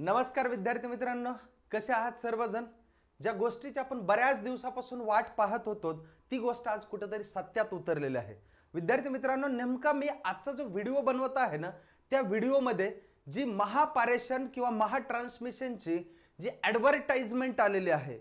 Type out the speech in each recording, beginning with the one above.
नमस्कार विद्यार्थी मित्रांनो कसे आहात सर्वजण ज्या गोष्टीची आपण बऱ्याच दिवसापासून वाट पाहत होतो ती गोष्ट आज कुठेतरी सत्यात उतरलेली आहे विद्यार्थी मित्रांनो नेमका मी आजचा जो व्हिडिओ बनवत आहे ना त्या व्हिडिओमध्ये जी महापारेषण किंवा महाट्रान्समिशनची जी ॲडव्हर्टाइजमेंट आलेली आहे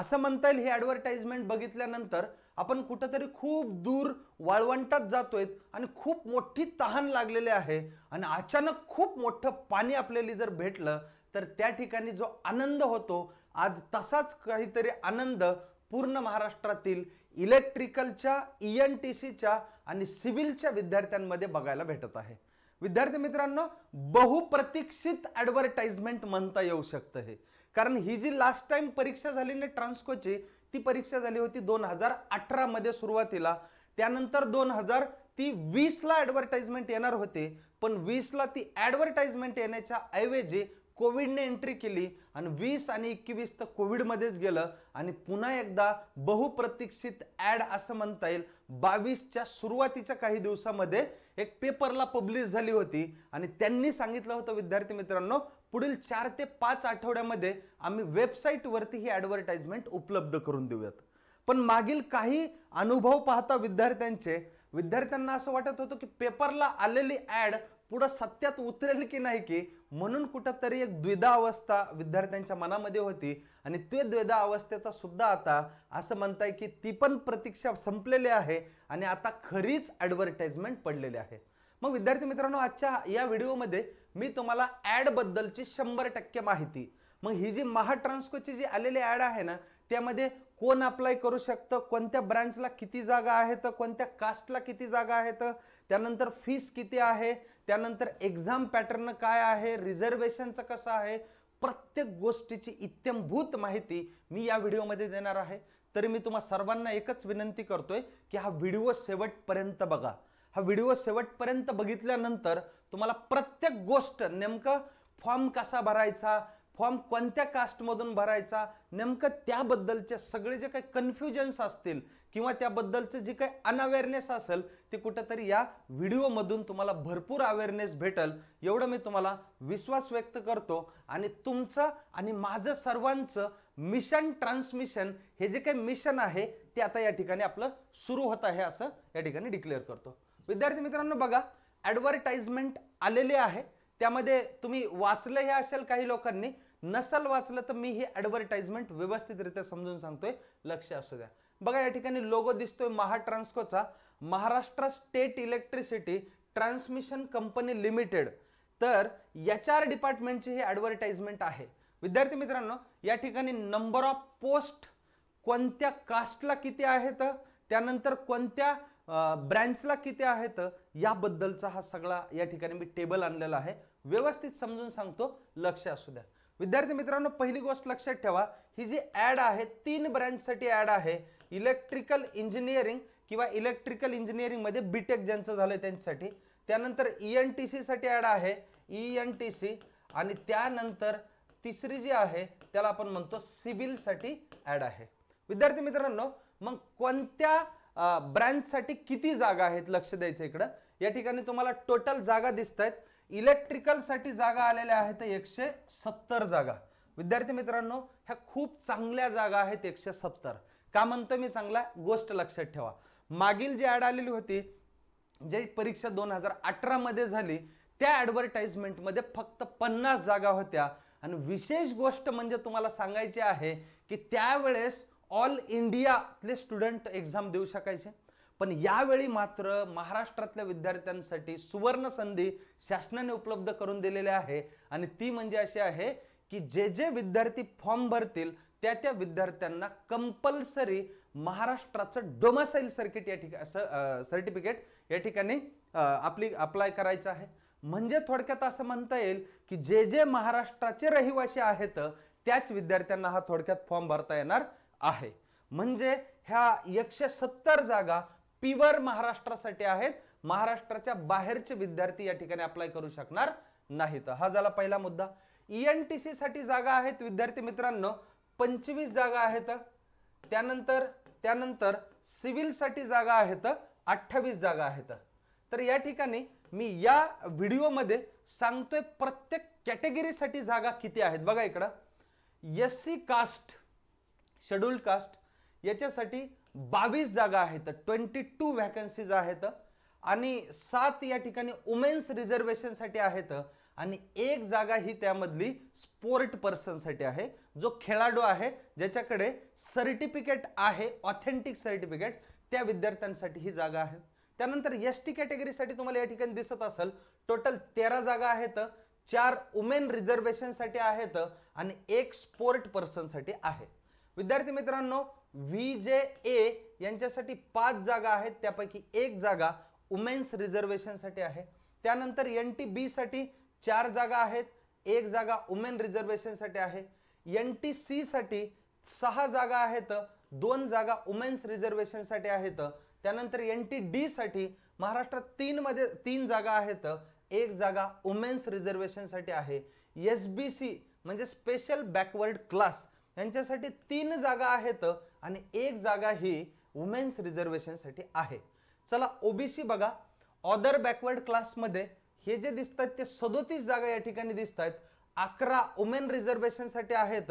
असं म्हणता येईल ही ॲडव्हर्टाइजमेंट बघितल्यानंतर आपण कुठंतरी खूप दूर वाळवंटात जातोय आणि खूप मोठी तहान लागलेली आहे आणि अचानक खूप मोठं पाणी आपल्याला जर भेटलं तर त्या ठिकाणी जो आनंद होतो आज तसाच काहीतरी आनंद पूर्ण महाराष्ट्रातील इलेक्ट्रिकलच्या ई e एन टी सीच्या आणि सिव्हिलच्या विद्यार्थ्यांमध्ये बघायला भेटत आहे विद्यार्थी मित्रांनो बहुप्रतीक्षित ॲडव्हर्टाइजमेंट म्हणता येऊ शकतं हे कारण ही जी लास्ट टाइम परीक्षा झाली ना ट्रान्स्कोची ती परीक्षा झाली होती दोन हजार अठरामध्ये सुरुवातीला त्यानंतर दोन हजार ती वीसला ॲडव्हर्टाइजमेंट येणार होते पण वीसला ती ऍडव्हर्टाइजमेंट येण्याच्या ऐवजी कोविडने एंट्री केली आणि वीस आणि एकवीस तर कोविडमध्येच गेलं आणि पुन्हा एकदा बहुप्रतीक्षित ॲड असं म्हणता येईल बावीसच्या सुरुवातीच्या काही दिवसामध्ये एक पेपरला पब्लिश झाली होती आणि त्यांनी सांगितलं होतं विद्यार्थी मित्रांनो पुढील चार ते पाच आठवड्यामध्ये आम्ही वेबसाईटवरती ही ॲडव्हर्टाईजमेंट उपलब्ध करून देऊयात पण मागील काही अनुभव पाहता विद्यार्थ्यांचे विद्यार्थ्यांना असं वाटत होतं की पेपरला आलेली ॲड पुढं सत्यात उतरेल की नाही की म्हणून कुठंतरी एक द्विधा अवस्था विद्यार्थ्यांच्या मनामध्ये होती आणि ते द्विधा अवस्थेचा सुद्धा आता असं म्हणताय की ती पण प्रतीक्षा संपलेली आहे आणि आता खरीच ॲडव्हर्टाइजमेंट पडलेली आहे मग विद्यार्थी मित्रांनो आजच्या या व्हिडिओमध्ये मी तुम्हाला ॲडबद्दलची शंभर टक्के माहिती मग ही जी महाट्रान्सकोची जी आलेली ॲड आहे ना त्यामध्ये कोण अप्लाय करू शकतं कोणत्या ब्रँचला किती जागा आहेत कोणत्या कास्टला किती जागा आहेत त्यानंतर फीस किती आहे त्यानंतर एक्झाम पॅटर्न काय आहे रिझर्वेशनचं कसं आहे प्रत्येक गोष्टीची इत्यंभूत माहिती मी या व्हिडिओमध्ये देणार आहे तरी मी तुम्हा सर्वांना एकच विनंती करतोय की हा व्हिडिओ शेवटपर्यंत बघा हा व्हिडिओ शेवटपर्यंत बघितल्यानंतर तुम्हाला प्रत्येक गोष्ट नेमकं फॉर्म कसा भरायचा फॉर्म कोणत्या कास्टमधून भरायचा नेमकं त्याबद्दलचे सगळे जे काही कन्फ्युजन्स असतील किंवा त्याबद्दलचं जे काही अनअवेअरनेस असेल ते कुठंतरी या व्हिडिओमधून तुम्हाला भरपूर अवेअरनेस भेटल एवढं मी तुम्हाला विश्वास व्यक्त करतो आणि तुमचं आणि माझं सर्वांचं मिशन ट्रान्समिशन हे जे काही मिशन आहे ते आता या ठिकाणी आपलं सुरू होत आहे असं या ठिकाणी डिक्लेअर करतो विद्यार्थी मित्रांनो बघा ॲडव्हर्टाईजमेंट आलेले आहे त्यामध्ये तुम्ही वाचलं हे असेल काही लोकांनी नसल वाचलं तर मी ही व्यवस्थित व्यवस्थितरित्या समजून सांगतोय लक्ष असू द्या बघा या ठिकाणी लोगो दिसतोय महाट्रान्सकोचा Maharashtra state electricity transmission company limited तर एच आर डिपार्टमेंटची ही ॲडव्हर्टाईजमेंट आहे विद्यार्थी मित्रांनो या ठिकाणी नंबर ऑफ पोस्ट कोणत्या कास्टला किती आहेत त्यानंतर कोणत्या ब्रँचला किती आहेत याबद्दलचा हा सगळा या ठिकाणी मी टेबल आणलेला आहे व्यवस्थित समजून सांगतो लक्ष असू द्या विद्यार्थी मित्रांनो पहिली गोष्ट लक्षात ठेवा ही जी ॲड आहे तीन ब्रँचसाठी ॲड आहे इलेक्ट्रिकल इंजिनिअरिंग किंवा इलेक्ट्रिकल इंजिनिअरिंग मध्ये बीटेक ज्यांचं झालं त्यांच्यासाठी त्यानंतर ई एन टी साठी ॲड आहे ई एन टी सी आणि त्यानंतर तिसरी जी आहे त्याला आपण म्हणतो साठी ॲड आहे विद्यार्थी मित्रांनो मग कोणत्या ब्रँचसाठी किती जागा आहेत लक्ष द्यायचं इकडं या ठिकाणी तुम्हाला टोटल जागा दिसत आहेत इलेक्ट्रिकलसाठी जागा आलेल्या आहेत एकशे सत्तर जागा विद्यार्थी मित्रांनो ह्या खूप चांगल्या जागा आहेत एकशे सत्तर का म्हणतो मी चांगला गोष्ट लक्षात ठेवा मागील जी ॲड आलेली होती जे परीक्षा दोन हजार अठरामध्ये झाली त्या ॲडव्हर्टाईजमेंटमध्ये फक्त पन्नास जागा होत्या आणि विशेष गोष्ट म्हणजे तुम्हाला सांगायची आहे की त्यावेळेस ऑल इंडियातले स्टुडंट एक्झाम देऊ शकायचे पण यावेळी मात्र महाराष्ट्रातल्या विद्यार्थ्यांसाठी सुवर्ण संधी शासनाने उपलब्ध करून दिलेली आहे आणि ती म्हणजे अशी आहे की जे जे विद्यार्थी फॉर्म भरतील त्या त्या विद्यार्थ्यांना कंपल्सरी महाराष्ट्राचं डोमासाईल सर्किट या ठिकाणी सर्टिफिकेट या ठिकाणी आपली अप्लाय करायचं आहे म्हणजे थोडक्यात असं म्हणता येईल की जे जे महाराष्ट्राचे रहिवासी आहेत त्याच विद्यार्थ्यांना हा थोडक्यात फॉर्म भरता येणार आहे म्हणजे ह्या एकशे सत्तर जागा पिवर महाराष्ट्रासाठी आहेत महाराष्ट्राच्या बाहेरचे विद्यार्थी या ठिकाणी अप्लाय करू शकणार नाहीत हा झाला पहिला मुद्दा ईएनटीसी e साठी जागा आहेत विद्यार्थी मित्रांनो पंचवीस जागा आहेत त्यानंतर त्यानंतर सिव्हिलसाठी जागा आहेत अठ्ठावीस जागा आहेत तर या ठिकाणी मी या व्हिडिओमध्ये सांगतोय प्रत्येक कॅटेगरीसाठी जागा किती आहेत बघा इकडं S C caste scheduled caste याच्यासाठी बावीस जागा आहेत ट्वेंटी टू व्हॅकन्सीज आहेत आणि सात या ठिकाणी वुमेन्स रिझर्वेशनसाठी आहेत आणि एक जागा ही त्यामधली स्पोर्ट पर्सनसाठी आहे जो खेळाडू आहे ज्याच्याकडे सर्टिफिकेट आहे ऑथेंटिक सर्टिफिकेट त्या विद्यार्थ्यांसाठी ही जागा आहे त्यानंतर एस टी कॅटेगरीसाठी तुम्हाला या ठिकाणी दिसत असेल टोटल तेरा जागा आहेत चार वुमेन रिझर्वेशनसाठी आहेत आणि एक स्पोर्ट पर्सनसाठी आहे विद्यार्थी मित्रांनो व्ही जे ए यांच्यासाठी पाच जागा आहेत त्यापैकी एक जागा वुमेन्स रिझर्वेशनसाठी आहे त्यानंतर एन टी बीसाठी चार जागा आहेत एक जागा वुमेन रिझर्वेशनसाठी आहे एन टी सीसाठी सहा जागा आहेत दोन जागा वुमेन्स रिझर्वेशनसाठी आहेत त्यानंतर एन टी डीसाठी महाराष्ट्रात तीनमध्ये तीन जागा आहेत एक जागा वुमेन्स रिझर्वेशनसाठी आहे एस बी सी म्हणजे स्पेशल बॅकवर्ड क्लास यांच्यासाठी तीन जागा आहेत आणि एक जागा ही वुमेन्स रिझर्वेशनसाठी आहे चला ओबीसी बघा ऑदर बॅकवर्ड क्लासमध्ये हे जे दिसत आहेत ते सदोतीस जागा या ठिकाणी दिसत आहेत अकरा वुमेन रिझर्वेशनसाठी आहेत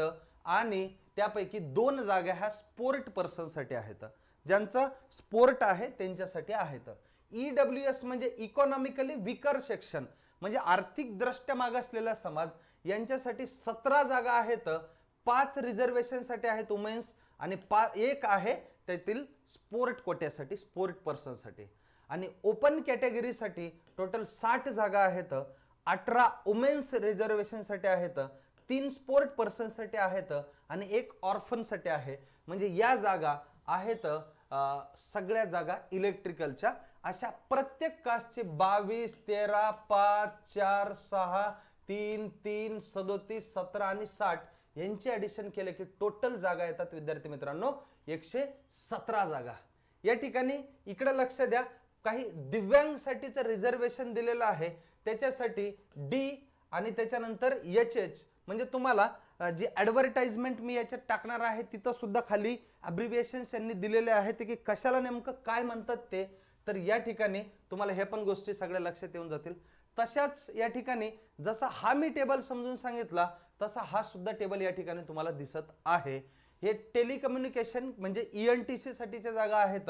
आणि त्यापैकी दोन जागा ह्या स्पोर्ट पर्सनसाठी आहेत ज्यांचं स्पोर्ट आहे त्यांच्यासाठी आहेत ई डब्ल्यू एस म्हणजे इकॉनॉमिकली विकर सेक्शन म्हणजे आर्थिक दृष्ट्या मागासलेला समाज यांच्यासाठी सतरा जागा आहेत पाच रिझर्वेशनसाठी आहेत वुमेन्स आणि पा एक आहे त्यातील स्पोर्ट कोट्यासाठी स्पोर्ट पर्सनसाठी आणि ओपन कॅटेगरीसाठी टोटल साठ जागा आहेत अठरा वुमेन्स रिझर्वेशनसाठी आहेत तीन स्पोर्ट पर्सनसाठी आहेत आणि एक ऑर्फनसाठी आहे म्हणजे या जागा आहेत सगळ्या जागा इलेक्ट्रिकलच्या अशा प्रत्येक कास्टचे बावीस तेरा पाच चार सहा तीन तीन सदोतीस सतरा आणि साठ यांचे ॲडिशन केलं की टोटल जागा येतात विद्यार्थी मित्रांनो एकशे सतरा जागा या ठिकाणी इकडं लक्ष द्या काही दिव्यांगसाठीचं रिझर्वेशन दिलेलं आहे त्याच्यासाठी डी आणि त्याच्यानंतर एच एच म्हणजे तुम्हाला जी ॲडव्हर्टाइजमेंट मी याच्यात टाकणार आहे तिथं सुद्धा खाली अब्रिव्हिएशन्स यांनी दिलेले आहेत की कशाला नेमकं काय म्हणतात ते तर या ठिकाणी तुम्हाला हे पण गोष्टी सगळ्या लक्षात येऊन जातील तशाच या ठिकाणी जसा हा मी टेबल समजून सांगितला तसा हा सुद्धा टेबल या ठिकाणी तुम्हाला दिसत आहे हे टेलिकम्युनिकेशन म्हणजे ई एन टी साठीच्या जागा आहेत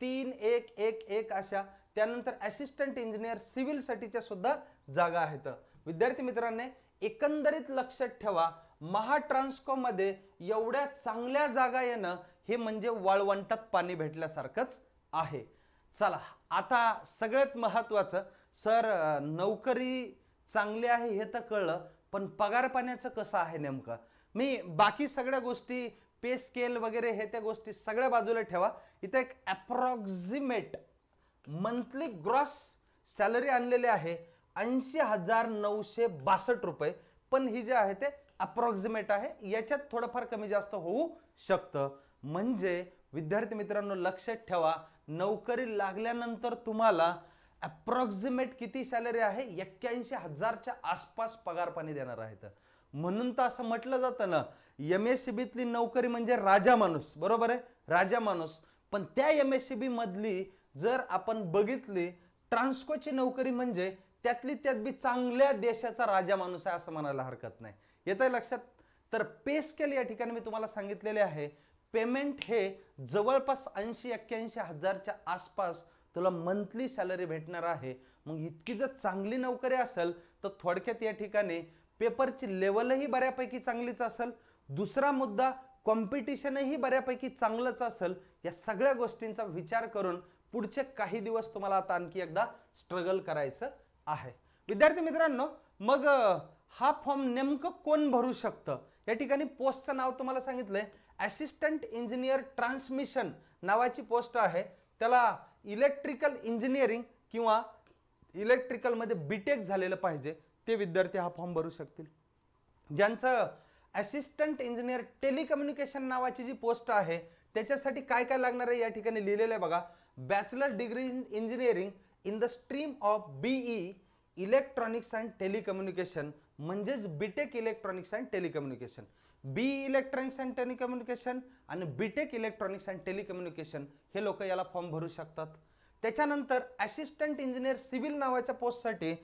तीन एक एक एक अशा त्यानंतर असिस्टंट इंजिनियर सिव्हिलसाठीच्या सुद्धा जागा आहेत विद्यार्थी मित्रांनी एकंदरीत लक्षात ठेवा मध्ये एवढ्या चांगल्या जागा येणं हे म्हणजे वाळवंटात पाणी भेटल्यासारखंच आहे चला आता सगळ्यात महत्त्वाचं सर नोकरी चांगली आहे हे तर कळलं पण पगार पाण्याचं कसं आहे नेमकं मी बाकी सगळ्या गोष्टी पे स्केल वगैरे हे त्या गोष्टी सगळ्या बाजूला ठेवा इथं एक ॲप्रॉक्झिमेट मंथली ग्रॉस सॅलरी आणलेली आहे ऐंशी हजार नऊशे बासष्ट रुपये पण ही जे आहे ते अप्रॉक्झिमेट आहे याच्यात थोडंफार कमी जास्त होऊ शकतं म्हणजे विद्यार्थी मित्रांनो लक्षात ठेवा नोकरी लागल्यानंतर तुम्हाला ॲप्रॉक्झिमेट किती सॅलरी आहे एक्क्याऐंशी हजारच्या आसपास पगार पाणी देणार आहेत म्हणून तर असं म्हटलं जातं ना एम एस सी बीतली नोकरी म्हणजे राजा माणूस बरोबर आहे राजा माणूस पण त्या एम एस सी मधली जर आपण बघितली ट्रान्सकोची नोकरी म्हणजे त्यातली त्यात बी चांगल्या देशाचा राजा माणूस आहे असं म्हणायला हरकत नाही येत आहे लक्षात तर पे स्केल या ठिकाणी मी तुम्हाला सांगितलेले आहे पेमेंट हे जवळपास ऐंशी एक्क्याऐंशी हजारच्या आसपास तुला मंथली सॅलरी भेटणार आहे मग इतकी जर चांगली नोकरी असेल तर थोडक्यात या ठिकाणी पेपरची लेवलही बऱ्यापैकी चांगलीच असेल दुसरा मुद्दा कॉम्पिटिशनही बऱ्यापैकी चांगलंच असेल या सगळ्या गोष्टींचा विचार करून पुढचे काही दिवस तुम्हाला आता आणखी एकदा स्ट्रगल करायचं आहे विद्यार्थी मित्रांनो मग हा फॉर्म नेमकं कोण भरू शकतं या ठिकाणी पोस्टचं नाव तुम्हाला सांगितलं आहे ॲसिस्टंट इंजिनियर ट्रान्समिशन नावाची पोस्ट आहे त्याला इलेक्ट्रिकल इंजिनिअरिंग किंवा इलेक्ट्रिकलमध्ये बी टेक झालेलं पाहिजे ते विद्यार्थी हा फॉर्म भरू शकतील ज्यांचं असिस्टंट इंजिनियर टेलिकम्युनिकेशन नावाची जी पोस्ट आहे त्याच्यासाठी काय काय लागणार आहे या ठिकाणी लिहिलेलं आहे बघा bachelor degree in engineering in the stream of BE electronics and telecommunication म्हणजेच B Tech electronics and telecommunication B electronics and telecommunication आणि बीटेक इलेक्ट्रॉनिक्स अँड टेलिकम्युनिकेशन हे लोक याला फॉर्म भरू शकतात त्याच्यानंतर असिस्टंट इंजिनियर सिव्हिल नावाच्या पोस्टसाठी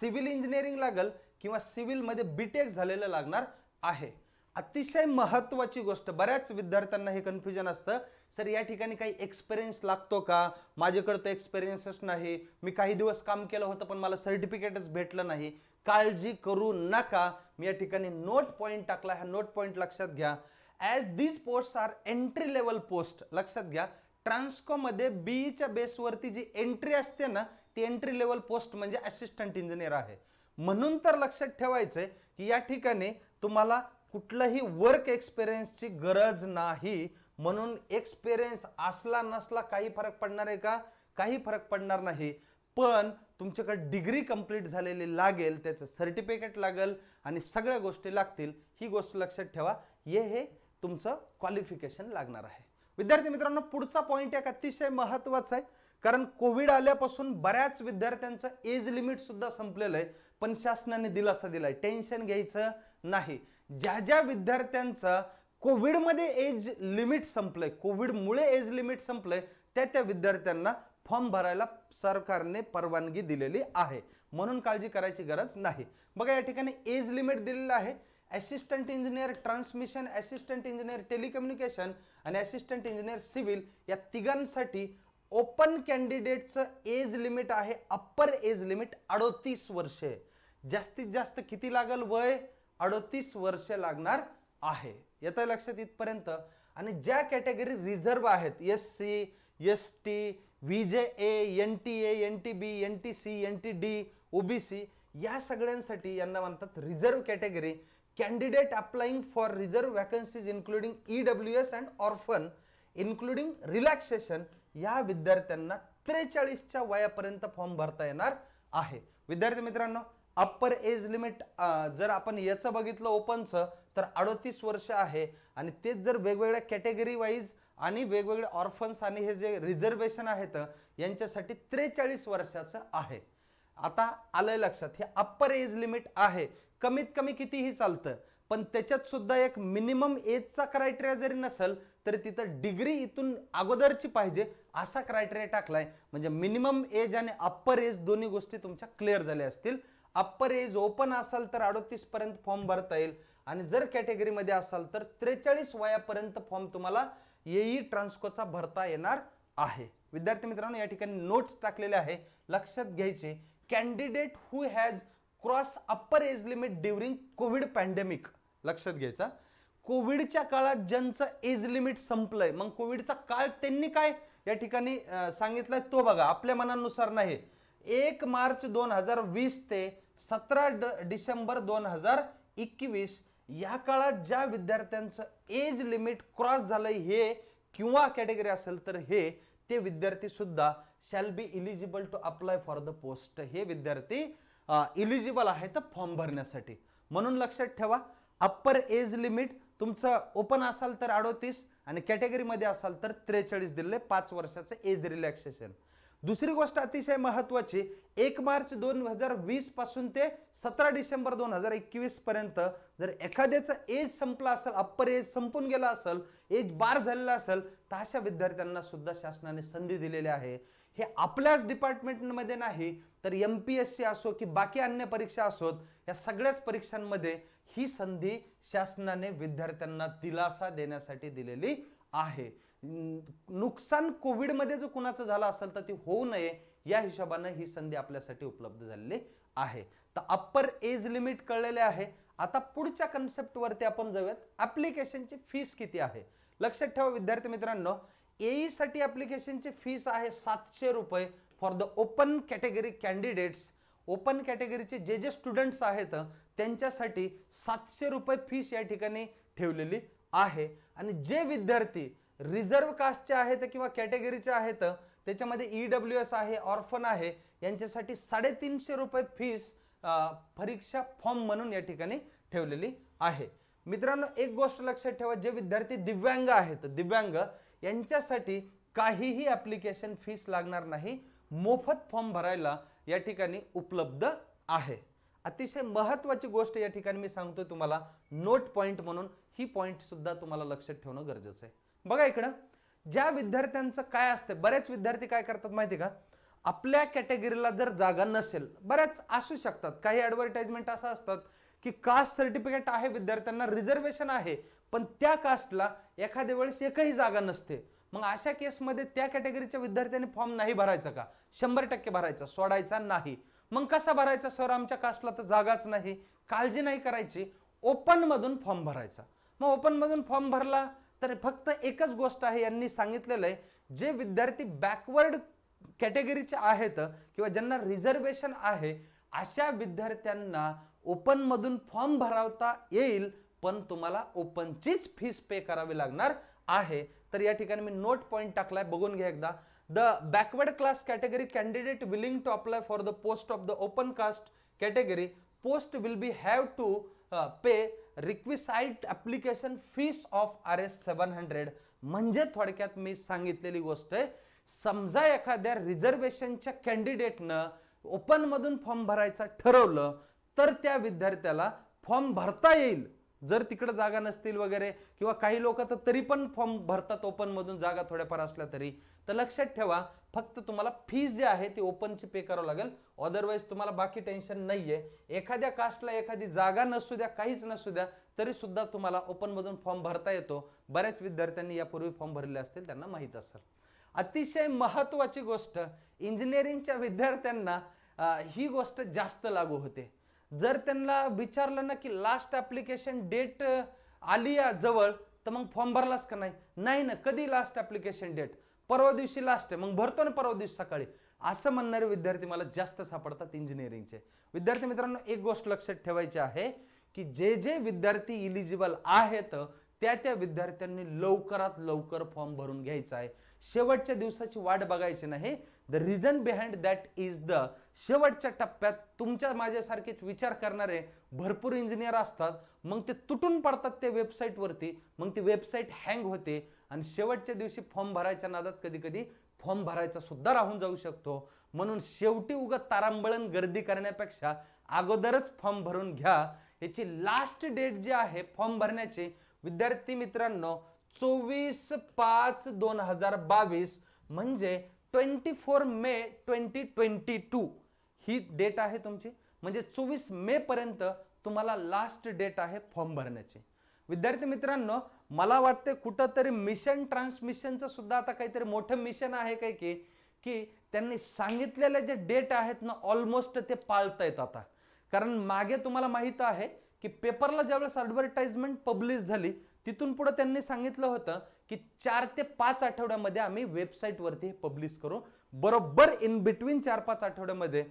सिव्हिल इंजिनिअरिंग लागेल किंवा सिव्हिलमध्ये बीटेक झालेलं लागणार आहे अतिशय महत्त्वाची गोष्ट बऱ्याच विद्यार्थ्यांना हे कन्फ्युजन असतं सर या ठिकाणी काही एक्सपिरियन्स लागतो का माझ्याकडं तर एक्सपिरियन्सच नाही मी काही दिवस काम केलं होतं पण मला सर्टिफिकेटच भेटलं नाही काळजी करू नका मी या ठिकाणी नोट पॉईंट टाकला हा नोट पॉईंट लक्षात घ्या as these post are entry level post लक्षात घ्या ट्रान्स्कॉमध्ये बीईच्या बेसवरती जी एंट्री असते ना ती एंट्री लेवल पोस्ट म्हणजे असिस्टंट इंजिनियर आहे म्हणून तर लक्षात ठेवायचंय की या ठिकाणी तुम्हाला कुठलंही वर्क एक्सपिरियन्सची गरज नाही म्हणून एक्सपिरियन्स असला नसला काही फरक पडणार आहे का काही फरक पडणार नाही पण तुमच्याकडे डिग्री कंप्लीट झालेली लागेल त्याचं सर्टिफिकेट लागेल आणि सगळ्या गोष्टी लागतील ही गोष्ट लक्षात ठेवा हे हे तुमचं क्वालिफिकेशन लागणार आहे विद्यार्थी मित्रांनो पुढचा पॉईंट एक अतिशय महत्त्वाचा आहे कारण कोविड आल्यापासून बऱ्याच विद्यार्थ्यांचं एज लिमिट सुद्धा संपलेलं आहे पण शासनाने दिलासा दिलाय आहे टेन्शन घ्यायचं नाही ज्या ज्या विद्यार्थ्यांचं कोविडमध्ये एज लिमिट संपलंय कोविडमुळे एज लिमिट संपलंय त्या त्या विद्यार्थ्यांना फॉर्म भरायला सरकारने परवानगी दिलेली आहे म्हणून काळजी करायची गरज नाही बघा या ठिकाणी एज लिमिट दिलेलं आहे assistant engineer transmission assistant engineer telecommunication आणि असिस्टंट इंजिनियर सिव्हिल या तिघांसाठी ओपन कॅन्डिडेटचं एज लिमिट आहे अप्पर एज लिमिट अडोतीस वर्षे जास्तीत जास्त किती लागल वय अडतीस वर्ष लागणार आहे येतं लक्षात इथपर्यंत आणि ज्या कॅटेगरी रिझर्व आहेत S C S T V J A N T A N T B N T C N T D OBC या सगळ्यांसाठी यांना म्हणतात reserve category candidate applying for reserve vacancies including E W S and orphan including relaxation या विद्यार्थ्यांना त्रेचाळीसच्या वयापर्यंत form भरता येणार आहे विद्यार्थी मित्रांनो अप्पर एज लिमिट जर आपण याचं बघितलं ओपनचं तर अडोतीस वर्ष आहे आणि तेच जर वेगवेगळ्या कॅटेगरी वाईज आणि वेगवेगळे ऑर्फन्स आणि हे जे रिझर्वेशन आहेत यांच्यासाठी त्रेचाळीस वर्षाचं आहे आता आलंय लक्षात हे अप्पर एज लिमिट आहे कमीत कमी कितीही चालतं पण त्याच्यात सुद्धा एक मिनिमम एजचा क्रायटेरिया जरी नसेल तरी तिथं डिग्री इथून अगोदरची पाहिजे असा क्रायटेरिया टाकलाय म्हणजे मिनिमम एज आणि अप्पर एज दोन्ही गोष्टी तुमच्या क्लिअर झाल्या असतील अप्पर एज ओपन असाल तर अडोतीस पर्यंत फॉर्म भरता येईल आणि जर कॅटेगरीमध्ये असाल तर त्रेचाळीस वयापर्यंत फॉर्म तुम्हाला येई ट्रान्सकोचा e भरता येणार आहे विद्यार्थी मित्रांनो या ठिकाणी नोट्स टाकलेले आहे लक्षात घ्यायचे candidate who has cross upper age limit during COVID pandemic लक्षात घ्यायचा कोविडच्या काळात ज्यांचं एज लिमिट संपलंय मग कोविडचा काळ त्यांनी काय या ठिकाणी सांगितलाय तो बघा आपल्या मनानुसार नाही एक मार्च दोन हजार वीस ते सतरा डिसेंबर दोन हजार एकवीस या काळात ज्या विद्यार्थ्यांचं एज लिमिट क्रॉस झालं हे किंवा कॅटेगरी असेल तर हे ते विद्यार्थी सुद्धा shall be eligible to apply for the post हे विद्यार्थी इलिजिबल आहेत फॉर्म भरण्यासाठी म्हणून लक्षात ठेवा अप्पर एज लिमिट तुमचं ओपन असाल तर अडोतीस आणि कॅटेगरीमध्ये असाल तर त्रेचाळीस दिले पाच वर्षाचं एज रिलॅक्सेशन दुसरी गोष्ट अतिशय महत्त्वाची एक मार्च दोन हजार वीस पासून ते सतरा डिसेंबर दोन हजार एकवीस पर्यंत जर एखाद्याचं एज संपला असेल अप्पर एज संपून गेला असेल एज बार झालेला असेल तर अशा विद्यार्थ्यांना सुद्धा शासनाने संधी दिलेली आहे हे आपल्याच डिपार्टमेंटमध्ये नाही तर एम पी एस सी असो की बाकी अन्य परीक्षा असोत या सगळ्याच परीक्षांमध्ये ही संधी शासनाने विद्यार्थ्यांना दिलासा देण्यासाठी दिलेली आहे नुकसान कोविडमध्ये जो कुणाचं झालं असेल तर ते होऊ नये या हिशोबानं ही संधी आपल्यासाठी उपलब्ध झालेली आहे तर अप्पर एज लिमिट कळलेले आहे आता पुढच्या कन्सेप्टवरती आपण जाऊयात ॲप्लिकेशनची फीस किती आहे लक्षात ठेवा विद्यार्थी मित्रांनो एईसाठी ॲप्लिकेशनची फीस आहे सातशे रुपये for the open category candidates open कॅटेगरीचे जे जे स्टुडंट्स आहेत त्यांच्यासाठी सातशे रुपये फीस या ठिकाणी ठेवलेली आहे आणि जे विद्यार्थी रिझर्व्ह कास्टच्या आहेत किंवा कॅटेगरीच्या आहेत त्याच्यामध्ये ई डब्ल्यू एस आहे ऑर्फन आहे यांच्यासाठी साडेतीनशे रुपये फीस परीक्षा फॉर्म म्हणून या ठिकाणी ठेवलेली आहे मित्रांनो एक गोष्ट लक्षात ठेवा जे विद्यार्थी दिव्यांग आहेत दिव्यांग यांच्यासाठी काहीही ॲप्लिकेशन फीस लागणार नाही मोफत फॉर्म भरायला या ठिकाणी उपलब्ध आहे अतिशय महत्त्वाची गोष्ट या ठिकाणी मी सांगतोय तुम्हाला नोट पॉईंट म्हणून ही सुद्धा तुम्हाला लक्षात ठेवणं गरजेचं आहे बघा इकडं ज्या विद्यार्थ्यांचं काय असतं बरेच विद्यार्थी काय करतात माहिती का आपल्या कॅटेगरीला जर जागा नसेल बऱ्याच असू शकतात काही ऍडव्हर्टाइजमेंट असं असतात की कास्ट सर्टिफिकेट आहे विद्यार्थ्यांना रिझर्वेशन आहे पण त्या कास्टला एखाद्या वेळेस एकही जागा नसते मग अशा केसमध्ये त्या कॅटेगरीच्या विद्यार्थ्यांनी फॉर्म नाही भरायचा का शंभर टक्के भरायचा सोडायचा नाही मग कसा भरायचा सर आमच्या कास्टला तर जागाच नाही काळजी नाही करायची ओपनमधून फॉर्म भरायचा मग ओपनमधून फॉर्म भरला तर फक्त एकच गोष्ट आहे यांनी सांगितलेलं आहे जे विद्यार्थी बॅकवर्ड कॅटेगरीचे आहेत किंवा ज्यांना रिझर्वेशन आहे अशा विद्यार्थ्यांना ओपनमधून फॉर्म भरावता येईल पण तुम्हाला ओपनचीच फीस पे करावी लागणार आहे तर या ठिकाणी मी नोट पॉईंट टाकलाय बघून घ्या एकदा the backward class category candidate willing to apply for the post of the open caste category post will be have to pay requisite application fees of R S seven hundred म्हणजे थोडक्यात मी सांगितलेली गोष्ट आहे समजा एखाद्या रिझर्वेशनच्या कॅन्डिडेटनं ओपनमधून फॉर्म भरायचा ठरवलं तर त्या विद्यार्थ्याला फॉर्म भरता येईल जर तिकडे जागा नसतील वगैरे किंवा काही लोक तर तरी पण फॉर्म भरतात ओपन मधून जागा थोड्याफार असल्या तरी तर लक्षात ठेवा फक्त तुम्हाला फीज जी आहे ती ओपनची पे करावं लागेल अदरवाईज तुम्हाला बाकी टेन्शन नाहीये एखाद्या कास्टला एखादी जागा नसू द्या काहीच नसू द्या तरी सुद्धा तुम्हाला ओपन मधून फॉर्म भरता येतो बऱ्याच विद्यार्थ्यांनी यापूर्वी फॉर्म भरले असतील त्यांना माहीत असेल अतिशय महत्वाची गोष्ट इंजिनिअरिंगच्या विद्यार्थ्यांना ही गोष्ट जास्त लागू होते जर त्यांना विचारलं ना की लास्ट ऍप्लिकेशन डेट आली या जवळ तर मग फॉर्म भरलास का नाही नाही ना कधी लास्ट ऍप्लिकेशन डेट परवा दिवशी लास्ट आहे मग भरतो ना परवा दिवशी सकाळी असं म्हणणारे विद्यार्थी मला जास्त सापडतात इंजिनिअरिंगचे विद्यार्थी मित्रांनो एक गोष्ट लक्षात ठेवायची आहे की जे जे विद्यार्थी इलिजिबल आहेत त्या त्या विद्यार्थ्यांनी लवकरात लवकर फॉर्म भरून घ्यायचा आहे शेवटच्या दिवसाची वाट बघायची नाही the reason behind that is the शेवटच्या टप्प्यात तुमच्या माझ्यासारखेच विचार करणारे भरपूर इंजिनियर असतात मग ते तुटून पडतात त्या वेबसाईटवरती मग ती वेबसाईट हँग होते आणि शेवटच्या दिवशी फॉर्म भरायच्या नादात कधी कधी फॉर्म भरायचा सुद्धा राहून जाऊ शकतो म्हणून शेवटी उगत तारांबळण गर्दी करण्यापेक्षा अगोदरच फॉर्म भरून घ्या याची लास्ट डेट जी आहे फॉर्म भरण्याची विद्यार्थी मित्रांनो चोवीस पाच दोन हजार बावीस म्हणजे twenty four May twenty twenty two ही डेट आहे तुमची म्हणजे चोवीस मे पर्यंत तुम्हाला लास्ट डेट आहे फॉर्म भरण्याची विद्यार्थी मित्रांनो मला वाटते कुठंतरी मिशन ट्रान्समिशनचं सुद्धा आता काहीतरी मोठं मिशन आहे काय की की त्यांनी सांगितलेले जे डेट आहेत ना ऑलमोस्ट ते पाळतायत आता कारण मागे तुम्हाला माहीत आहे की पेपरला ज्यावेळेस ॲडव्हर्टाइजमेंट पब्लिश झाली तिथून पुढे त्यांनी सांगितलं होतं की चार ते पाच आठवड्यामध्ये आम्ही वेबसाईटवरती हे पब्लिश करू बरोबर इन बिटवीन चार पाच आठवड्यामध्ये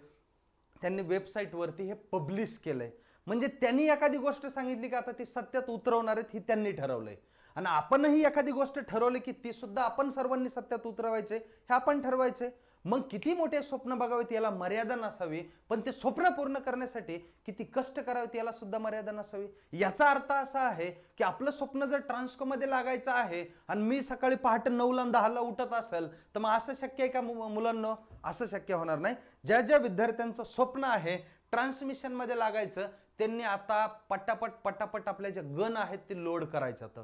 त्यांनी वेबसाईटवरती हे पब्लिश केलंय म्हणजे त्यांनी एखादी गोष्ट सांगितली की आता ती सत्यात उतरवणार आहेत ही त्यांनी ठरवलंय आणि आपणही एखादी गोष्ट ठरवली की ती सुद्धा आपण सर्वांनी सत्यात उतरवायचे हे आपण ठरवायचे मग किती मोठे स्वप्न बघावेत याला मर्यादा नसावी पण ते स्वप्न पूर्ण करण्यासाठी किती कष्ट करावेत याला सुद्धा मर्यादा नसावी याचा अर्थ असा आहे की आपलं स्वप्न जर मध्ये लागायचं आहे आणि मी सकाळी पहाटे नऊला दहाला उठत असेल तर मग असं शक्य आहे का मुलांना असं शक्य होणार नाही ज्या ज्या विद्यार्थ्यांचं स्वप्न आहे ट्रान्समिशनमध्ये लागायचं त्यांनी आता पटापट पटापट आपल्या ज्या गन आहेत ते लोड करायच्यात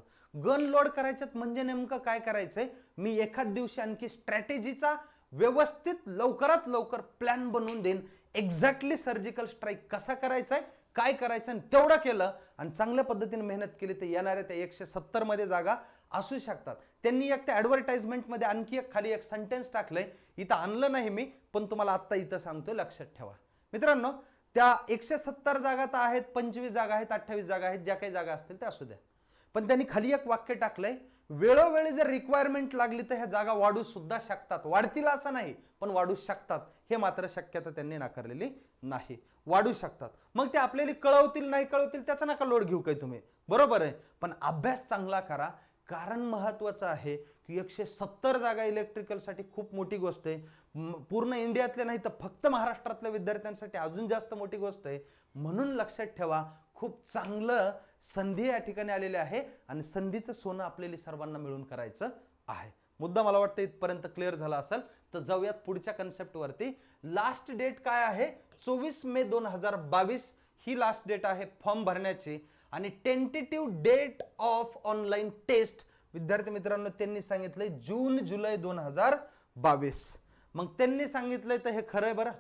गन लोड करायच्यात म्हणजे नेमकं काय करायचंय मी एखाद दिवशी आणखी स्ट्रॅटेजीचा व्यवस्थित लवकरात लवकर प्लॅन बनवून देईन एक्झॅक्टली सर्जिकल स्ट्राईक कसा करायचा आहे काय करायचं आणि तेवढं केलं आणि चांगल्या पद्धतीने मेहनत केली तर येणाऱ्या त्या एकशे सत्तरमध्ये जागा असू शकतात त्यांनी एक त्या ॲडव्हर्टाईजमेंटमध्ये आणखी एक खाली एक सेंटेन्स टाकलंय इथं आणलं नाही मी पण तुम्हाला आत्ता इथं सांगतो लक्षात ठेवा मित्रांनो त्या एकशे सत्तर जागा तर आहेत पंचवीस जागा आहेत अठ्ठावीस जागा आहेत ज्या काही जागा असतील त्या असू द्या पण त्यांनी खाली एक वाक्य टाकलंय वेळोवेळी जर रिक्वायरमेंट लागली तर ह्या जागा वाढू सुद्धा शकतात वाढतील असं नाही पण वाढू शकतात हे मात्र शक्यता त्यांनी नाकारलेली नाही वाढू शकतात मग ते आपल्याला कळवतील नाही कळवतील त्याचा नका लोड घेऊ काय तुम्ही बरोबर आहे पण अभ्यास चांगला करा कारण महत्त्वाचं आहे की एकशे सत्तर जागा इलेक्ट्रिकलसाठी खूप मोठी गोष्ट आहे पूर्ण इंडियातल्या नाही तर फक्त महाराष्ट्रातल्या विद्यार्थ्यांसाठी अजून जास्त मोठी गोष्ट आहे म्हणून लक्षात ठेवा खूप चांगलं संधी या ठिकाणी आलेली आहे आणि संधीचं सोनं आपल्याला सर्वांना मिळून करायचं आहे मुद्दा मला वाटतं इथपर्यंत क्लिअर झाला असेल तर जाऊयात पुढच्या कन्सेप्टवरती लास्ट डेट काय आहे चोवीस मे दोन हजार बावीस ही लास्ट डेट आहे फॉर्म भरण्याची आणि tentative date of online test विद्यार्थी मित्रांनो त्यांनी सांगितलंय जून जुलै दोन हजार बावीस मग त्यांनी सांगितलंय तर हे खरं आहे बरं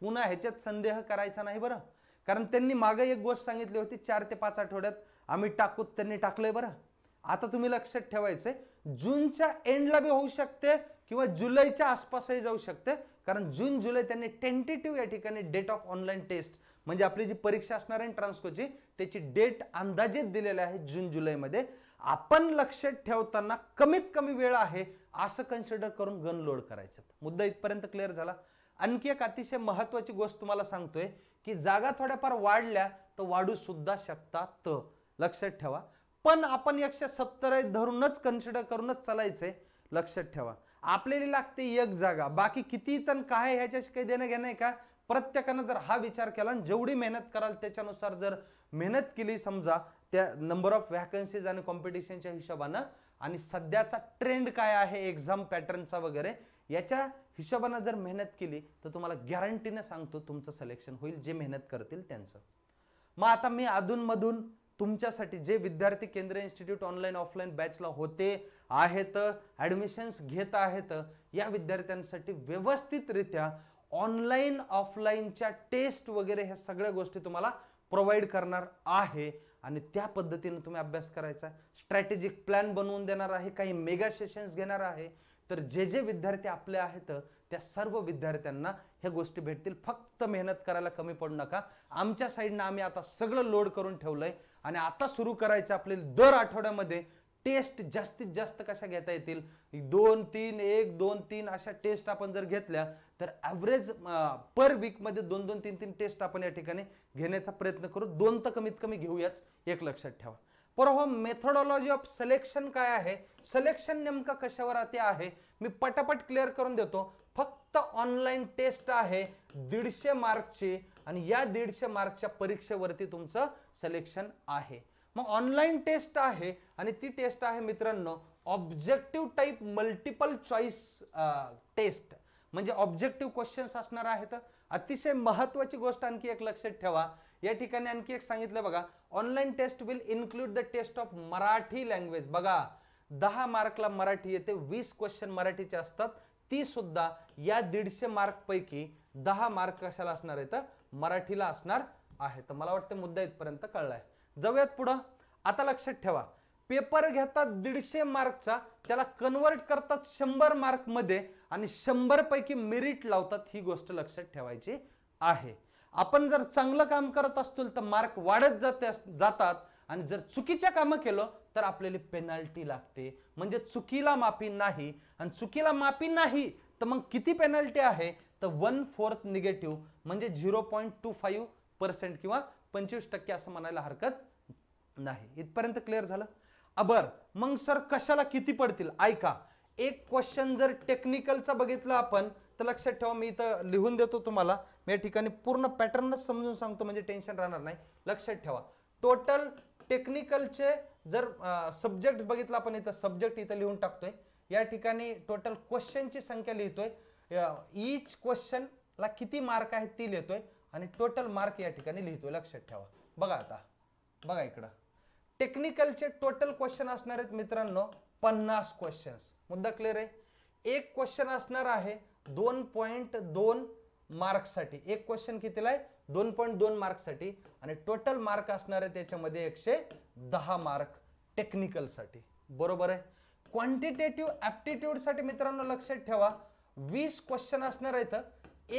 पुन्हा ह्याच्यात संदेह करायचा नाही बरं कारण त्यांनी मागे एक गोष्ट सांगितली होती चार ते पाच आठवड्यात आम्ही टाकूत त्यांनी टाकलंय बरं आता तुम्ही लक्षात ठेवायचंय जूनच्या एंडला बी होऊ शकते किंवा जुलैच्या आसपासही जाऊ शकते कारण जून जुलै त्यांनी टेंटेटिव्ह या ठिकाणी डेट ऑफ ऑनलाईन टेस्ट म्हणजे आपली जी परीक्षा असणार आहे ट्रान्सकोची त्याची डेट अंदाजेत दिलेली आहे जून जुलैमध्ये आपण लक्षात ठेवताना कमीत कमी वेळ आहे असं कन्सिडर करून गन लोड करायचं मुद्दा इथपर्यंत क्लिअर झाला आणखी एक अतिशय महत्त्वाची गोष्ट तुम्हाला सांगतोय की जागा थोड्याफार वाढल्या तर वाढू सुद्धा शकतात लक्षात ठेवा पण आपण एकशे सत्तर धरूनच कन्सिडर करूनच चालायचंय लक्षात ठेवा आपल्याला लागते एक जागा बाकी किती तण काय ह्याच्याशी काही देणं घेणं आहे का प्रत्येकानं जर हा विचार केला आणि जेवढी मेहनत कराल त्याच्यानुसार जर मेहनत केली समजा त्या नंबर ऑफ व्हॅकन्सीज आणि कॉम्पिटिशनच्या हिशोबानं आणि सध्याचा ट्रेंड काय आहे एक्झाम पॅटर्नचा वगैरे याच्या हिशोबानं जर मेहनत केली तर तुम्हाला गॅरंटीनं सांगतो तुमचं सिलेक्शन होईल जे मेहनत करतील त्यांचं मग आता मी अधूनमधून तुमच्यासाठी जे विद्यार्थी केंद्रीय इन्स्टिट्यूट ऑनलाईन ऑफलाईन बॅचला होते आहेत ॲडमिशन्स घेत आहेत या विद्यार्थ्यांसाठी व्यवस्थितरित्या ऑनलाईन ऑफलाईनच्या टेस्ट वगैरे ह्या सगळ्या गोष्टी तुम्हाला प्रोव्हाइड करणार आहे आणि त्या पद्धतीने तुम्ही अभ्यास करायचा स्ट्रॅटेजिक प्लॅन बनवून देणार आहे काही मेगा सेशन्स घेणार आहे तर जे जे विद्यार्थी आपले आहेत त्या सर्व विद्यार्थ्यांना ह्या गोष्टी भेटतील फक्त मेहनत करायला कमी पडू नका आमच्या साईडनं आम्ही आता सगळं लोड करून ठेवलं आहे आणि आता सुरू करायचं आपल्याला दर आठवड्यामध्ये टेस्ट जास्तीत जास्त कशा घेता येतील दोन तीन एक दोन तीन अशा टेस्ट आपण जर घेतल्या तर ॲव्हरेज पर वीकमध्ये दोन दोन तीन तीन टेस्ट आपण या ठिकाणी घेण्याचा प्रयत्न करू दोन तर कमीत कमी घेऊयाच एक लक्षात ठेवा बरं हो मेथडॉलॉजी ऑफ सिलेक्शन काय आहे सिलेक्शन नेमका कशावर आते आहे मी पटापट क्लिअर करून देतो फक्त ऑनलाईन टेस्ट आहे दीडशे मार्कची आणि या दीडशे मार्कच्या परीक्षेवरती तुमचं सिलेक्शन आहे मग ऑनलाईन टेस्ट आहे आणि ती टेस्ट आहे मित्रांनो objective type multiple choice test म्हणजे ऑब्जेक्टिव्ह क्वेश्चन्स असणार आहेत अतिशय महत्त्वाची गोष्ट आणखी एक लक्षात ठेवा या ठिकाणी आणखी एक सांगितलं बघा online test will include the test of Marathi language बघा दहा मार्कला मराठी येते वीस क्वेश्चन मराठीचे असतात ती सुद्धा या दीडशे पैकी दहा मार्क कशाला असणार आहे मराठीला असणार आहे तर मला वाटतं मुद्दा इथपर्यंत कळलाय जाऊयात पुढं आता लक्षात ठेवा पेपर घेतात दीडशे मार्कचा त्याला कन्वर्ट करतात शंभर मार्कमध्ये आणि शंभरपैकी मेरिट लावतात ही गोष्ट लक्षात ठेवायची आहे आपण जर चांगलं काम करत असतील तर मार्क वाढत जाते जातात आणि जर चुकीच्या कामं केलं तर आपल्याला पेनल्टी लागते म्हणजे चुकीला माफी नाही आणि चुकीला माफी नाही तर मग किती पेनल्टी आहे तर वन फोर्थ निगेटिव्ह म्हणजे zero point two five percent किंवा पंचवीस टक्के असं म्हणायला हरकत नाही इथपर्यंत क्लिअर झालं अबर मग सर कशाला किती पडतील ऐका एक क्वेश्चन जर टेक्निकलचा बघितलं आपण तर लक्षात ठेवा मी इथं लिहून देतो तुम्हाला मी या ठिकाणी पूर्ण पॅटर्नच समजून सांगतो म्हणजे टेन्शन राहणार नाही लक्षात ठेवा टोटल टेक्निकलचे जर सब्जेक्ट बघितलं आपण इथं सब्जेक्ट इथं लिहून टाकतोय या ठिकाणी टोटल क्वेश्चनची संख्या लिहितोय ईच क्वेश्चनला किती मार्क आहेत ती लिहितोय आणि टोटल मार्क या ठिकाणी लिहितोय लक्षात ठेवा बघा आता बघा इकडं टेक्निकलचे टोटल क्वेश्चन असणार आहेत मित्रांनो पन्नास क्वेश्चन्स मुद्दा क्लिअर आहे एक क्वेश्चन असणार आहे दोन पॉईंट दोन मार्क्ससाठी एक क्वेश्चन कितीला आहे दोन पॉईंट दोन मार्क्ससाठी आणि टोटल मार्क असणार आहे त्याच्यामध्ये एकशे दहा मार्क टेक्निकलसाठी बरोबर आहे क्वांटिटेटिव्ह ॲप्टिट्यूडसाठी मित्रांनो लक्षात ठेवा वीस क्वेश्चन असणार आहेत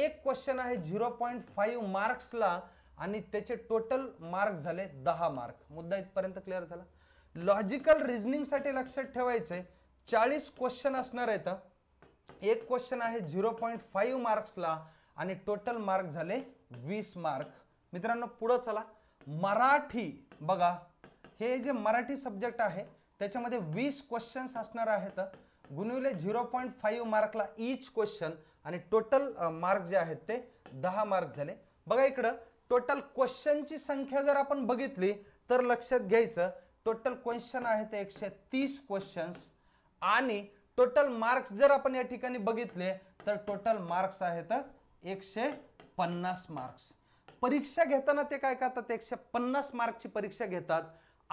एक क्वेश्चन आहे झिरो पॉईंट फाईव्ह मार्क्सला आणि त्याचे टोटल मार्क झाले दहा मार्क मुद्दा इथपर्यंत क्लिअर झाला लॉजिकल रिझनिंगसाठी लक्षात ठेवायचे आहे चाळीस क्वेश्चन असणार आहेत एक क्वेश्चन आहे झिरो पॉईंट फाईव्ह मार्क्सला आणि टोटल मार्क झाले वीस मार्क मित्रांनो पुढं चला मराठी बघा हे जे मराठी सब्जेक्ट आहे त्याच्यामध्ये वीस क्वेश्चन्स असणार आहेत गुणविले झिरो पॉईंट फाईव्ह मार्कला ईच क्वेश्चन आणि टोटल मार्क जे आहेत ते दहा मार्क झाले बघा इकडं टोटल क्वेश्चनची संख्या जर आपण बघितली तर लक्षात घ्यायचं टोटल क्वेश्चन आहेत एकशे तीस क्वेश्चन्स आणि टोटल मार्क्स जर आपण या ठिकाणी बघितले तर टोटल मार्क्स आहेत एकशे पन्नास मार्क्स परीक्षा घेताना ते काय करतात एकशे पन्नास मार्क्सची परीक्षा घेतात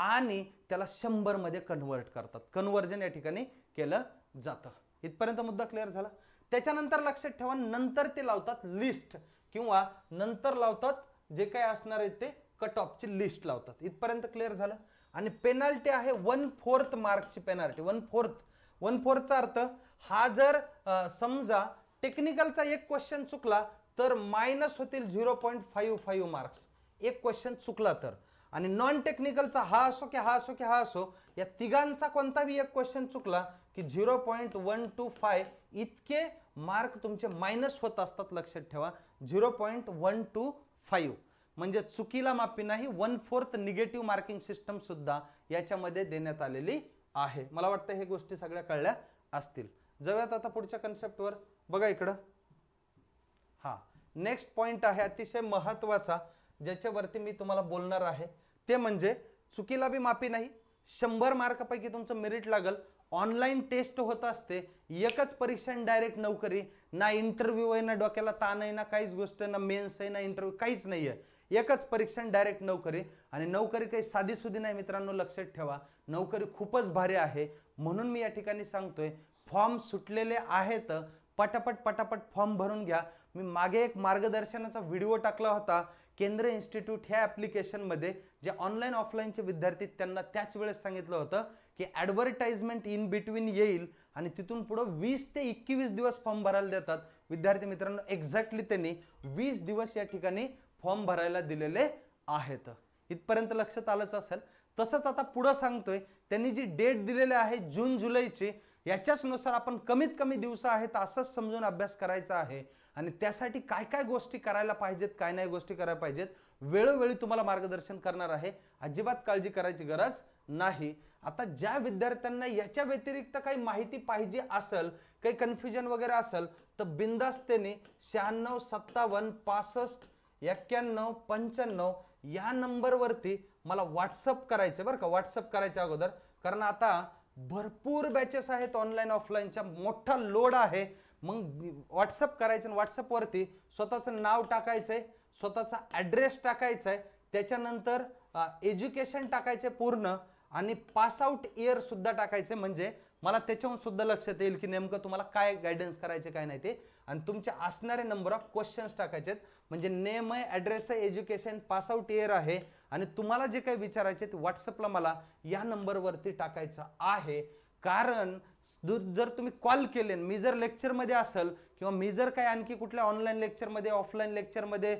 आणि त्याला शंभरमध्ये कन्वर्ट करतात कन्वर्जन या ठिकाणी केलं जातं इथपर्यंत मुद्दा क्लिअर झाला त्याच्यानंतर लक्षात ठेवा नंतर ते लावतात लिस्ट किंवा नंतर लावतात जे काय असणार आहे ते कट ऑफची लिस्ट लावतात इथपर्यंत क्लिअर झालं आणि पेनाल्टी आहे वन फोर्थ मार्कची पेनाल्टी वन फोर्थ वन फोर्थचा अर्थ हा जर समजा टेक्निकलचा एक क्वेश्चन चुकला तर मायनस होतील zero point five five marks एक क्वेश्चन चुकला तर आणि नॉन टेक्निकलचा हा असो की हा असो की हा असो या तिघांचा कोणताही एक क्वेश्चन चुकला की zero point one two five इतके मार्क तुमचे मायनस होत असतात लक्षात ठेवा zero point one two five म्हणजे चुकीला माफी नाही one fourth negative marking system सुद्धा याच्यामध्ये देण्यात आलेली आहे मला वाटतं हे गोष्टी सगळ्या कळल्या असतील जाऊयात आता पुढच्या कन्सेप्टवर बघा इकडं हां नेक्स्ट पॉईंट आहे अतिशय महत्त्वाचा ज्याच्यावरती मी तुम्हाला बोलणार आहे ते म्हणजे चुकीला बी माफी नाही शंभर मार्कपैकी तुमचं मेरिट लागल ऑनलाईन टेस्ट होत असते एकच परीक्षा डायरेक्ट नोकरी ना इंटरव्ह्यू आहे ना डोक्याला ताण आहे ना काहीच गोष्ट ना मेन्स आहे ना इंटरव्ह्यू काहीच नाही आहे एकच परीक्षण डायरेक्ट नोकरी आणि नोकरी काही साधीसुधी नाही मित्रांनो लक्षात ठेवा नोकरी खूपच भारी आहे म्हणून मी या ठिकाणी सांगतोय फॉर्म सुटलेले आहेत पटापट पटापट फॉर्म भरून घ्या मी मागे एक मार्गदर्शनाचा व्हिडिओ टाकला होता केंद्र इन्स्टिट्यूट ह्या ॲप्लिकेशनमध्ये जे ऑनलाईन ऑफलाईनचे विद्यार्थी त्यांना त्याच वेळेस सांगितलं होतं की ॲडव्हर्टाइजमेंट इन बिटवीन येईल आणि तिथून पुढं वीस ते एकवीस दिवस फॉर्म भरायला देतात विद्यार्थी मित्रांनो एक्झॅक्टली त्यांनी वीस दिवस या ठिकाणी फॉर्म भरायला दिलेले आहेत इथपर्यंत लक्षात आलंच असेल तसंच आता पुढं सांगतोय त्यांनी जी डेट दिलेली आहे जून जुलैची याच्याचनुसार आपण कमीत कमी दिवस आहेत असंच समजून अभ्यास करायचा आहे आणि त्यासाठी काय काय गोष्टी करायला पाहिजेत काय नाही गोष्टी करायला पाहिजेत वेळोवेळी तुम्हाला मार्गदर्शन करणार आहे अजिबात काळजी करायची गरज नाही आता ज्या विद्यार्थ्यांना याच्या व्यतिरिक्त काही माहिती पाहिजे असेल काही कन्फ्युजन वगैरे असेल तर बिंदास्तेने शहाण्णव सत्तावन्न पासष्ट एक्क्याण्णव पंच्याण्णव या नंबरवरती मला व्हॉट्सअप करायचे बरं का व्हॉट्सअप करायच्या अगोदर कारण आता भरपूर बॅचेस आहेत ऑनलाईन ऑफलाईनच्या मोठा लोड आहे मग व्हॉट्सअप करायचं व्हॉट्सअपवरती स्वतःचं नाव टाकायचं आहे स्वतःचा ॲड्रेस टाकायचा आहे त्याच्यानंतर एज्युकेशन टाकायचे पूर्ण आणि पासआउट इयरसुद्धा टाकायचे म्हणजे मला त्याच्याहून सुद्धा लक्षात येईल की नेमकं तुम्हाला काय गायडन्स करायचे काय नाही ते आणि तुमचे असणारे नंबर ऑफ क्वेश्चन्स टाकायचे म्हणजे नेम आहे ॲड्रेस आहे एज्युकेशन पासआउट इयर आहे आणि तुम्हाला जे काही विचारायचे ते व्हॉट्सअपला मला या नंबरवरती टाकायचं आहे कारण जर तुम्ही कॉल केले मी जर लेक्चरमध्ये असेल किंवा मी जर काही आणखी कुठल्या ऑनलाईन लेक्चरमध्ये ऑफलाईन लेक्चरमध्ये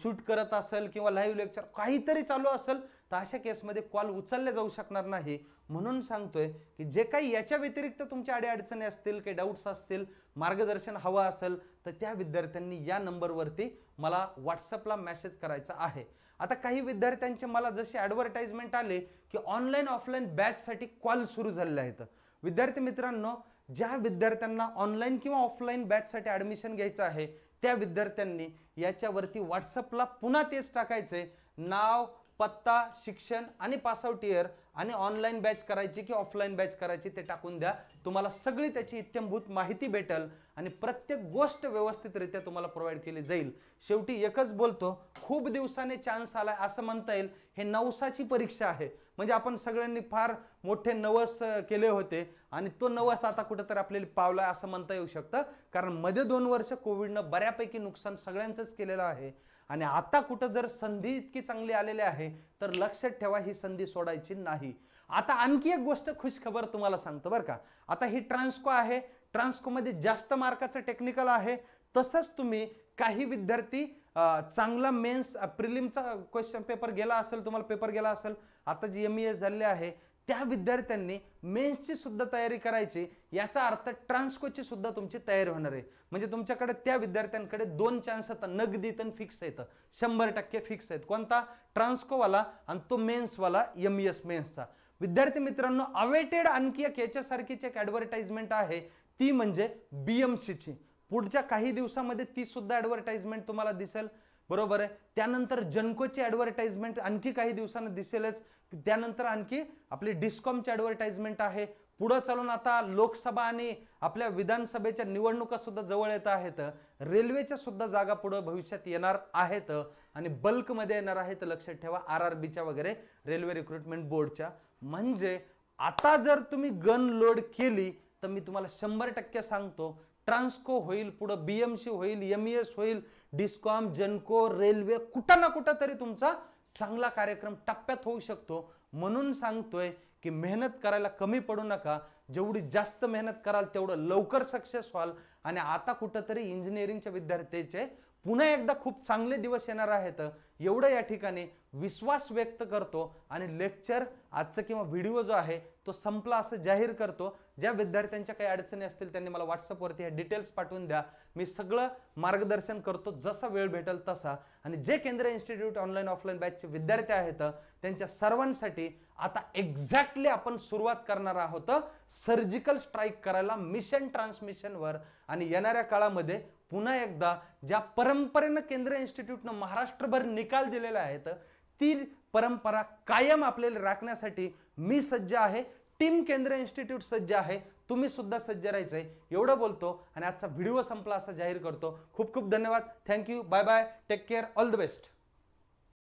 शूट करत असेल किंवा लाईव्ह लेक्चर काहीतरी चालू असेल तर अशा केसमध्ये कॉल उचलले जाऊ शकणार नाही म्हणून सांगतोय की जे काही याच्या व्यतिरिक्त तुमच्या अडचणी असतील काही डाऊट्स असतील मार्गदर्शन हवं असेल तर त्या विद्यार्थ्यांनी या नंबरवरती मला व्हॉट्सअपला मेसेज करायचा आहे आता काही विद्यार्थ्यांचे मला जसे ॲडव्हर्टाईजमेंट आले की ऑनलाईन ऑफलाईन बॅचसाठी कॉल सुरू झालेले आहेत विद्यार्थी मित्रांनो ज्या विद्यार्थ्यांना ऑनलाईन किंवा ऑफलाईन बॅचसाठी ॲडमिशन घ्यायचं आहे त्या विद्यार्थ्यांनी याच्यावरती व्हॉट्सअपला पुन्हा तेच टाकायचे नाव पत्ता शिक्षण आणि पासआउट इयर आणि ऑनलाईन बॅच करायची की ऑफलाईन बॅच करायची ते टाकून द्या तुम्हाला सगळी त्याची इत्यंभूत माहिती भेटेल आणि प्रत्येक गोष्ट व्यवस्थितरित्या तुम्हाला प्रोव्हाइड केली जाईल शेवटी एकच बोलतो खूप दिवसाने चान्स आला असं म्हणता येईल हे नवसाची परीक्षा आहे म्हणजे आपण सगळ्यांनी फार मोठे नवस केले होते आणि तो नवस आता कुठंतरी आपल्याला पावला असं म्हणता येऊ शकतं कारण मध्ये दोन वर्ष कोविडनं बऱ्यापैकी नुकसान सगळ्यांचंच केलेलं आहे आणि आता कुठं जर संधी इतकी चांगली आलेली आहे तर लक्षात ठेवा ही संधी सोडायची नाही आता आणखी एक गोष्ट खुशखबर तुम्हाला सांगतो बरं का आता ही ट्रान्स्को आहे ट्रान्स्कोमध्ये जास्त मार्काचं टेक्निकल आहे तसंच तुम्ही काही विद्यार्थी चांगला मेन्स प्रिलिमचा क्वेश्चन पेपर गेला असेल तुम्हाला पेपर गेला असेल आता जी एम ई एस झालेली आहे त्या विद्यार्थ्यांनी मेन्सची सुद्धा तयारी करायची याचा अर्थ ट्रान्सकोची सुद्धा तुमची तयारी होणार आहे म्हणजे तुमच्याकडे त्या विद्यार्थ्यांकडे दोन चान्स आता नगदी तन फिक्स आहेत शंभर टक्के फिक्स आहेत कोणता ट्रान्सकोवाला आणि तो मेन्सवाला एम एस e मेन्सचा विद्यार्थी मित्रांनो अवेटेड आणखी एक याच्यासारखीची एक ॲडव्हर्टाइजमेंट आहे ती म्हणजे बी एम सीची पुढच्या काही दिवसामध्ये ती सुद्धा ॲडव्हर्टाइजमेंट तुम्हाला दिसेल बरोबर आहे त्यानंतर जनकोची ॲडव्हर्टाइजमेंट आणखी काही दिवसांना दिसेलच त्यानंतर आणखी आपली डिस्कॉमची ॲडव्हर्टाईजमेंट आहे पुढं चालून आता लोकसभा आणि आपल्या विधानसभेच्या निवडणुकासुद्धा सुद्धा जवळ येत आहेत रेल्वेच्या सुद्धा जागा पुढं भविष्यात येणार आहेत आणि बल्कमध्ये येणार आहेत लक्षात ठेवा आर आर बीच्या वगैरे रेल्वे रिक्रुटमेंट बोर्डच्या म्हणजे आता जर तुम्ही गन लोड केली तर मी तुम्हाला शंभर टक्के सांगतो ट्रान्स्को होईल पुढं बी एम सी होईल एम ई एस होईल डिस्कॉम जनको रेल्वे कुठं ना कुठं तरी तुमचा चांगला कार्यक्रम टप्प्यात होऊ शकतो म्हणून सांगतोय की मेहनत करायला कमी पडू नका जेवढी जास्त मेहनत कराल तेवढं लवकर सक्सेस व्हाल आणि आता कुठंतरी इंजिनिअरिंगच्या विद्यार्थ्याचे पुन्हा एकदा खूप चांगले दिवस येणार आहेत एवढं या ठिकाणी विश्वास व्यक्त करतो आणि लेक्चर आजचं किंवा व्हिडिओ जो आहे तो संपला असं जाहीर करतो ज्या विद्यार्थ्यांच्या काही अडचणी असतील त्यांनी मला व्हॉट्सअपवरती ह्या डिटेल्स पाठवून द्या मी सगळं मार्गदर्शन करतो जसा वेळ भेटेल तसा आणि जे केंद्रीय इन्स्टिट्यूट ऑनलाईन ऑफलाईन बॅचचे विद्यार्थी आहेत त्यांच्या सर्वांसाठी आता एक्झॅक्टली आपण सुरुवात करणार आहोत सर्जिकल स्ट्राईक करायला मिशन ट्रान्समिशनवर आणि येणाऱ्या काळामध्ये पुन्हा एकदा ज्या परंपरेनं केंद्रीय इन्स्टिट्यूटनं महाराष्ट्रभर निकाल दिलेला आहेत ती परंपरा कायम आपल्याला राखण्यासाठी मी सज्ज आहे टीम केंद्र इन्स्टिट्यूट सज्ज आहे तुम्ही सुद्धा सज्ज राहायचंय एवढं बोलतो आणि आजचा व्हिडिओ संपला असा जाहीर करतो खूप खूप धन्यवाद thank you bye bye take care all the best